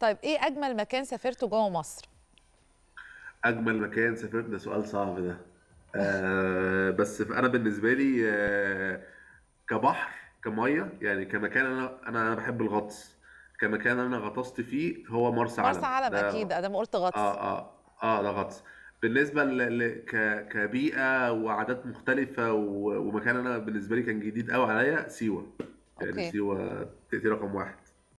طيب ايه اجمل مكان سافرته جوه مصر اجمل مكان سافرت ده سؤال صعب ده آه بس انا بالنسبه لي آه كبحر كميه يعني كمكان انا انا انا بحب الغطس كمكان انا غطست فيه هو مرسى علم مرسى علم اكيد ده ما قلت غطس اه اه اه ده غطس بالنسبه ل... ك... كبيئه وعادات مختلفه و... ومكان انا بالنسبه لي كان جديد قوي عليا سيوه يعني أوكي. سيوه تاتي رقم واحد